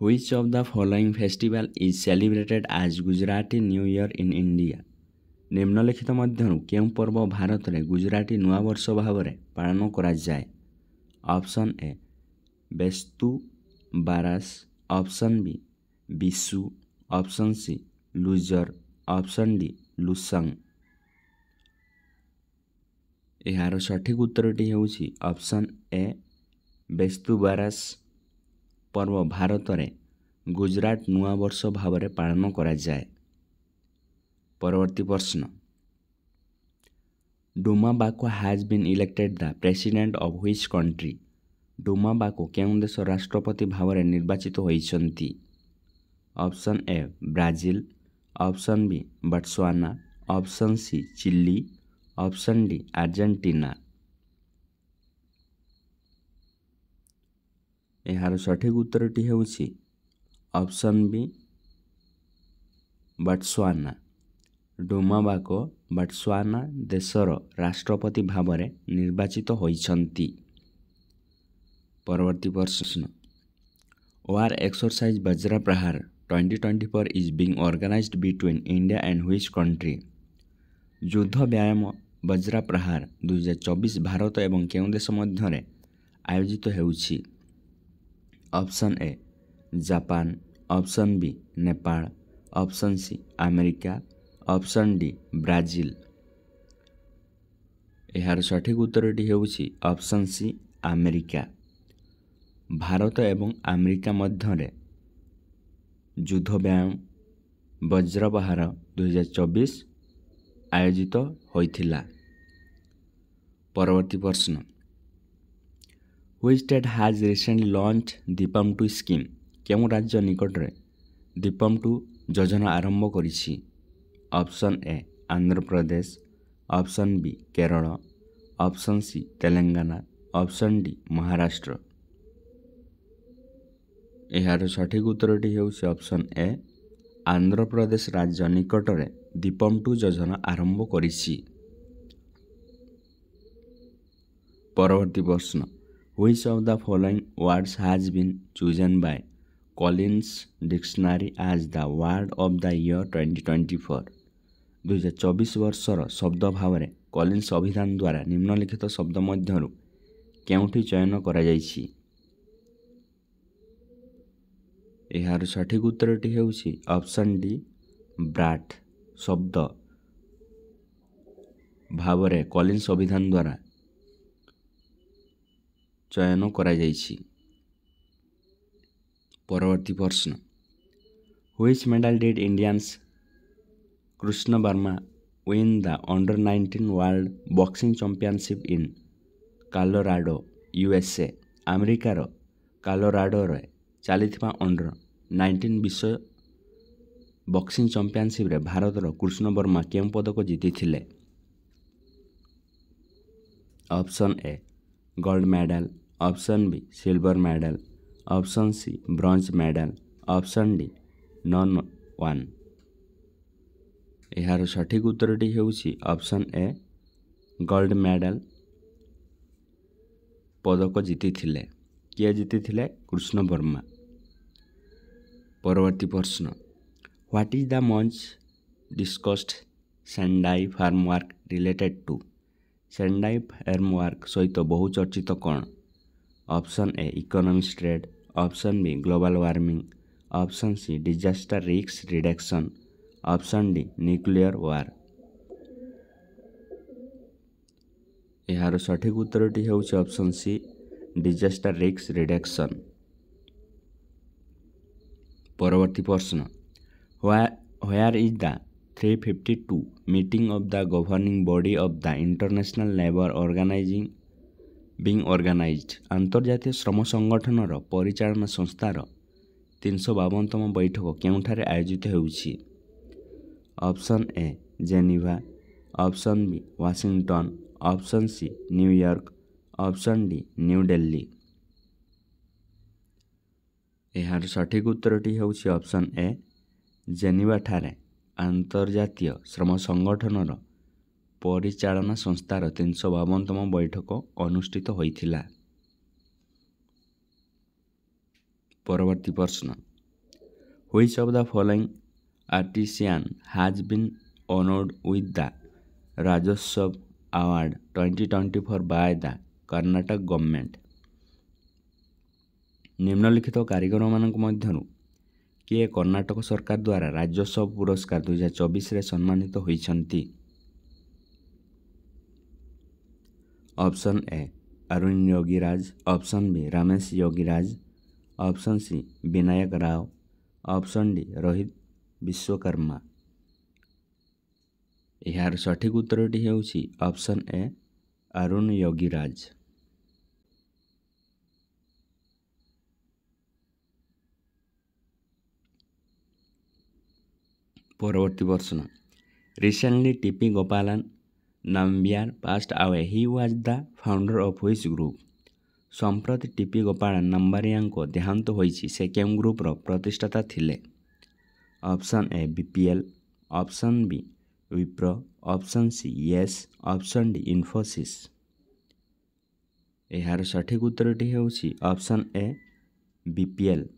Which of the following festival is celebrated as Gujarati New Year in India? ନିମ୍ନଲିଖିତ ମଧ୍ୟରୁ କେଉଁ ପର୍ବ ଭାରତରେ ଗୁଜରାଟୀ ନୂଆବର୍ଷ ଭାବରେ ପାଳନ କରାଯାଏ option A Bestu Varas option B Bishu option C Losar option D Losoong ଏହାର ସଠିକ୍ ଉତ୍ତରଟି ହେଉଛି ଅପସନ୍ ଏ ବେସ୍ତୁ ବାରାସ ପର୍ବ ଭାରତରେ ଗୁଜୁରାଟ ନୂଆବର୍ଷ ଭାବରେ ପାଳନ କରାଯାଏ ପରବର୍ତ୍ତୀ ପ୍ରଶ୍ନ Duma Boko has been elected the president of which country Duma Boko କେଉଁ ଦେଶ ରାଷ୍ଟ୍ରପତି ଭାବରେ ନିର୍ବାଚିତ ହୋଇଛନ୍ତି option A Brazil option B Botswana option C Chile option D Argentina ଏହାର ସଠିକ୍ ଉତ୍ତରଟି ହେଉଛି ଅପସନ୍ ବି ବଟସ୍ୱାନା ଡୁମାବାକୋ ବଟସ୍ୱାନା ଦେଶର ରାଷ୍ଟ୍ରପତି ଭାବରେ ନିର୍ବାଚିତ ହୋଇଛନ୍ତି ପରବର୍ତ୍ତୀ ପ୍ରଶ୍ନ OR exercise Vajra Prahar twenty twenty four is being organised between India and which country ଯୁଦ୍ଧ ବ୍ୟାୟାମ ବଜ୍ରା ପ୍ରହାର ଦୁଇହଜାର ଚବିଶ ଭାରତ ଏବଂ କେଉଁ ଦେଶ ମଧ୍ୟରେ ଆୟୋଜିତ ହେଉଛି option A Japan option B Nepal option C America option D Brazil ଏହାର ସଠିକ ଉତ୍ତରଟି ହେଉଛି ଅପସନ୍ ସି ଆମେରିକା ଭାରତ ଏବଂ ଆମେରିକା ମଧ୍ୟରେ ଯୁଦ୍ଧ ବ୍ୟାୟାମ ବଜ୍ରବାହାର ଦୁଇହଜାର ଚବିଶ ଆୟୋଜିତ ହୋଇଥିଲା ପରବର୍ତ୍ତୀ ପ୍ରଶ୍ନ which state has recently launch Deepam two scheme କେଉଁ ରାଜ୍ୟ ନିକଟରେ ଦୀପମ୍ ଟୁ ଯୋଜନା ଆରମ୍ଭ କରିଛି option A Andhra Pradesh option B Kerala option C Telangana option D Maharashtra ଏହାର ସଠିକ୍ ଉତ୍ତରଟି ହେଉଛି ଅପ୍ସନ୍ ଏ ଆନ୍ଧ୍ରପ୍ରଦେଶ ରାଜ୍ୟ ନିକଟରେ ଦୀପମ୍ ଟୁ ଯୋଜନା ଆରମ୍ଭ କରିଛି ପରବର୍ତ୍ତୀ ପ୍ରଶ୍ନ which of the following words has been chosen by collins dictionary as the word of the year 2024 ଦୁଇହଜାର ଚବିଶ ବର୍ଷର ଶବ୍ଦ ଭାବରେ କଲିନ୍ସ ଅଭିଧାନ ଦ୍ୱାରା ନିମ୍ନଲିଖିତ ଶବ୍ଦ ମଧ୍ୟରୁ କେଉଁଠି ଚୟନ କରାଯାଇଛି ଏହାର ସଠିକ ଉତ୍ତରଟି ହେଉଛି ଅପସନ୍ ଡି ବ୍ରାଟ ଶବ୍ଦ ଭାବରେ କଲିନ୍ସ ଅଭିଧାନ ଦ୍ୱାରା ଚୟନ କରାଯାଇଛି ପରବର୍ତ୍ତୀ ପ୍ରଶ୍ନ which medal did Indians Krishna Verma win the under nineteen world boxing championship in Colorado USA ଆମେରିକାର କାଲୋରାଡ଼ୋରେ ଚାଲିଥିବା ଅଣ୍ଡର ନାଇଣ୍ଟିନ୍ ବିଶ୍ୱ ବକ୍ସିଂ ଚମ୍ପିଅନସିପ୍ରେ ଭାରତର କୃଷ୍ଣ ବର୍ମା କେଉଁ ପଦକ ଜିତିଥିଲେ option A gold medal option B silver medal option C bronze medal option D none won ଏହାର ସଠିକ୍ ଉତ୍ତରଟି ହେଉଛି ଅପସନ୍ ଏ ଗୋଲ୍ଡ ମେଡ଼ାଲ ପଦକ ଜିତିଥିଲେ କିଏ ଜିତିଥିଲେ କୃଷ୍ଣ ବର୍ମା ପରବର୍ତ୍ତୀ ପ୍ରଶ୍ନ what is the much discussed Sendai framework related to ସେଣ୍ଡାଇପ୍ ଏର୍ମୱାର୍କ ସହିତ ବହୁ ଚର୍ଚ୍ଚିତ କ'ଣ option A economics trade option B global warming option C disaster ରିକ୍ସ reduction option D nuclear war ଏହାର ସଠିକ୍ ଉତ୍ତରଟି ହେଉଛି ଅପସନ୍ ସି ଡିଜାଷ୍ଟର ରିକ୍ସ ରିଡ଼କ୍ସନ୍ ପରବର୍ତ୍ତୀ ପ୍ରଶ୍ନ where is the three fifty two meeting of the governing body of the international labour organisation being organise ଆନ୍ତର୍ଜାତୀୟ ଶ୍ରମ ସଂଗଠନର ପରିଚାଳନା ସଂସ୍ଥାର ତିନିଶହ ବାବନତମ ବୈଠକ କେଉଁଠାରେ ଆୟୋଜିତ ହେଉଛି option A Geneva option B Washington option C New York option D New Delhi ଏହାର ସଠିକ୍ ଉତ୍ତରଟି ହେଉଛି ଅପସନ୍ ଏ ଜେନିଭାଠାରେ ଆନ୍ତର୍ଜାତୀୟ ଶ୍ରମ ସଂଗଠନର ପରିଚାଳନା ସଂସ୍ଥାର ତିନିଶହ ବାବନତମ ବୈଠକ ଅନୁଷ୍ଠିତ ହୋଇଥିଲା ପରବର୍ତ୍ତୀ ପ୍ରଶ୍ନ which of the following artisan has been honoured with the Rajyotsava award twenty twenty four by the Karnataka government ନିମ୍ନଲିଖିତ କାରିଗରମାନଙ୍କ ମଧ୍ୟରୁ के कर्नाटक सरकारद्वारा सब पुरस्कार दुई हजार चबिसे सम्मान हुन्छ option A Arun Yogiraj option B Ramesh Yogiraj option C Vinayak Rao option D Rohit Vishwakarma यहाँ सठिक उत्तर टी छ अप्सन ए अरुण योगीराज ପରବର୍ତ୍ତୀ ପ୍ରଶ୍ନ recently T P Gopalan Nambiar passed away he was the founder of which group ସମ୍ପ୍ରତି ଟିପି ଗୋପାଳ ନମ୍ବାରିଆଙ୍କ ଦେହାନ୍ତ ହୋଇଛି ସେ କେଉଁ ଗ୍ରୁପ୍ର ପ୍ରତିଷ୍ଠାତା ଥିଲେ option A B P L option B Wipro option C Yes option D Infosys ଏହାର ସଠିକ୍ ଉତ୍ତରଟି ହେଉଛି option A B P L